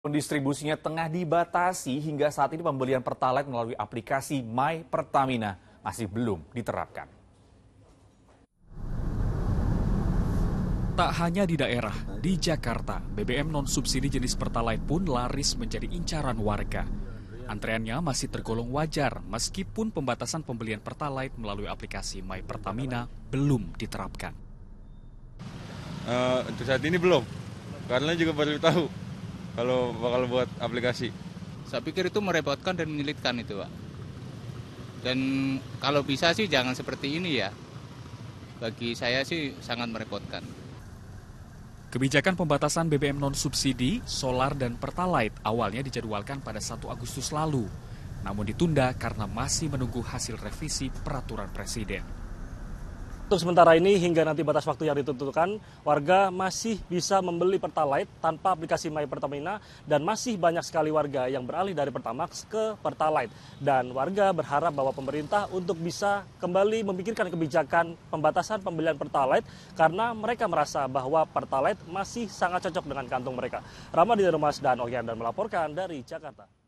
Pendistribusinya tengah dibatasi hingga saat ini pembelian Pertalite melalui aplikasi My Pertamina masih belum diterapkan. Tak hanya di daerah, di Jakarta, BBM non-subsidi jenis Pertalite pun laris menjadi incaran warga. Antreannya masih tergolong wajar meskipun pembatasan pembelian Pertalite melalui aplikasi My Pertamina belum diterapkan. Uh, untuk saat ini belum, karena juga baru tahu kalau bakal buat aplikasi? Saya pikir itu merepotkan dan menyulitkan itu, Pak. Dan kalau bisa sih jangan seperti ini ya. Bagi saya sih sangat merepotkan. Kebijakan pembatasan BBM non-subsidi, solar, dan pertalite awalnya dijadwalkan pada 1 Agustus lalu, namun ditunda karena masih menunggu hasil revisi peraturan presiden. Untuk sementara ini hingga nanti batas waktu yang ditentukan, warga masih bisa membeli Pertalite tanpa aplikasi My Pertamina dan masih banyak sekali warga yang beralih dari Pertamax ke Pertalite. Dan warga berharap bahwa pemerintah untuk bisa kembali memikirkan kebijakan pembatasan pembelian Pertalite karena mereka merasa bahwa Pertalite masih sangat cocok dengan kantong mereka. Ramadhan Dinermas dan Ogyan dan melaporkan dari Jakarta.